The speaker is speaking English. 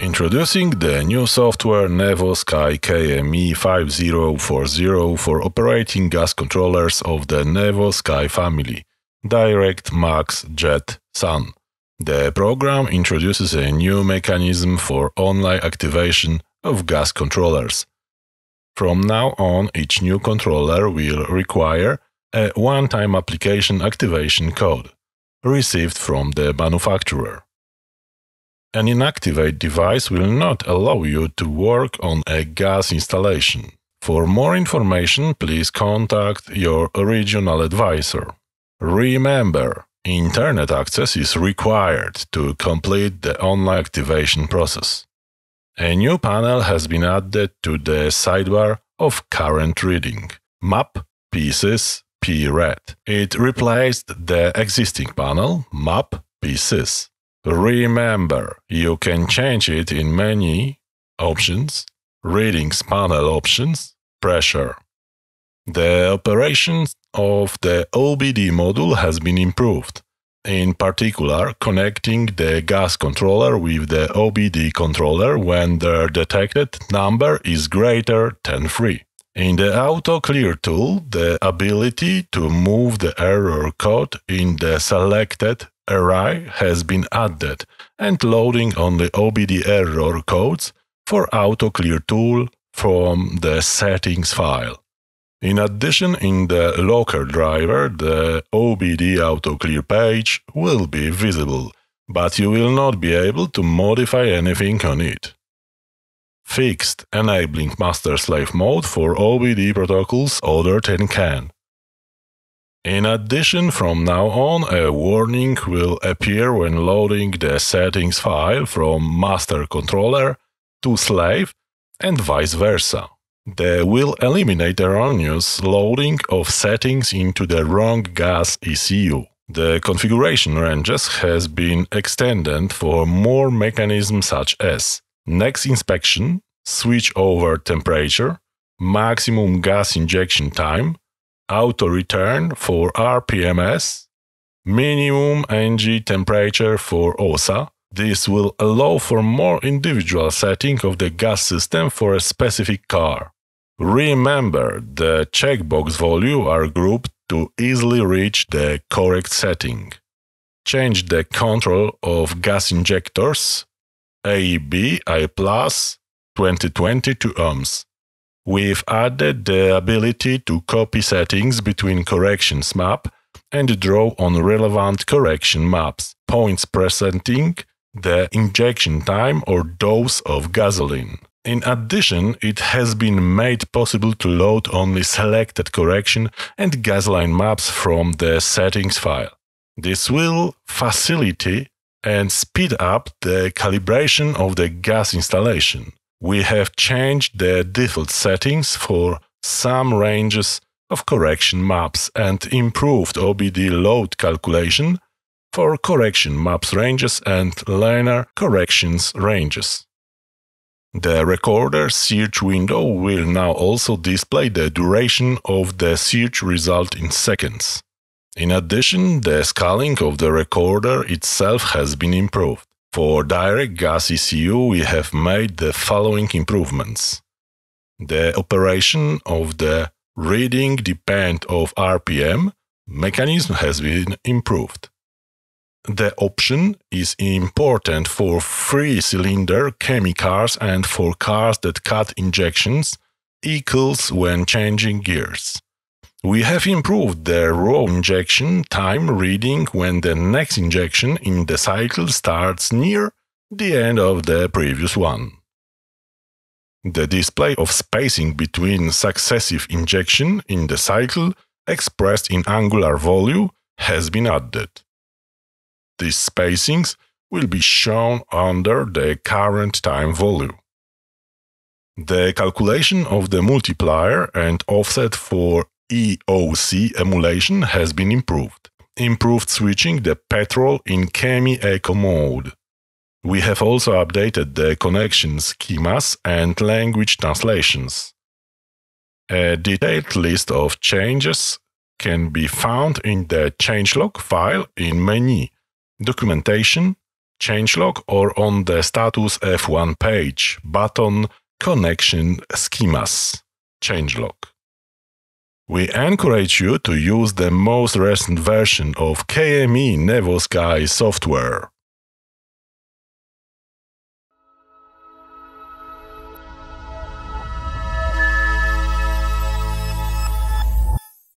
Introducing the new software NevoSky KME 5040 for operating gas controllers of the NevoSky family, Direct Max Jet Sun. The program introduces a new mechanism for online activation of gas controllers. From now on, each new controller will require a one-time application activation code received from the manufacturer. An inactivate device will not allow you to work on a gas installation. For more information, please contact your regional advisor. Remember, Internet access is required to complete the online activation process. A new panel has been added to the sidebar of current reading Map Pieces PRED. It replaced the existing panel Map Pieces. Remember, you can change it in many options, readings panel options, pressure. The operations of the OBD module has been improved, in particular connecting the gas controller with the OBD controller when the detected number is greater than 3. In the auto clear tool, the ability to move the error code in the selected array has been added and loading only OBD error codes for AutoClear tool from the settings file. In addition, in the locker driver, the OBD AutoClear page will be visible, but you will not be able to modify anything on it. Fixed enabling master slave mode for OBD protocols other than CAN. In addition, from now on, a warning will appear when loading the settings file from master controller to slave and vice versa. They will eliminate erroneous loading of settings into the wrong gas ECU. The configuration ranges has been extended for more mechanisms such as next inspection, switch over temperature, maximum gas injection time, auto return for RPMS, minimum NG temperature for OSA. This will allow for more individual setting of the gas system for a specific car. Remember, the checkbox values are grouped to easily reach the correct setting. Change the control of gas injectors AEB I plus 2020 to ohms. We've added the ability to copy settings between corrections map and draw on relevant correction maps, points presenting the injection time or dose of gasoline. In addition, it has been made possible to load only selected correction and gasoline maps from the settings file. This will facilitate and speed up the calibration of the gas installation we have changed the default settings for some ranges of correction maps and improved OBD load calculation for correction maps ranges and linear corrections ranges. The recorder search window will now also display the duration of the search result in seconds. In addition, the scaling of the recorder itself has been improved. For direct gas ECU, we have made the following improvements. The operation of the reading depend of RPM mechanism has been improved. The option is important for three-cylinder chemicars and for cars that cut injections, equals when changing gears. We have improved the raw injection time reading when the next injection in the cycle starts near the end of the previous one. The display of spacing between successive injection in the cycle expressed in angular volume, has been added. These spacings will be shown under the current time volume. The calculation of the multiplier and offset for EOC emulation has been improved, improved switching the petrol in Kemi Eco mode. We have also updated the connection schemas and language translations. A detailed list of changes can be found in the changelog file in menu, documentation, changelog or on the status F1 page button connection schemas, changelog. We encourage you to use the most recent version of KME Nevo Sky software.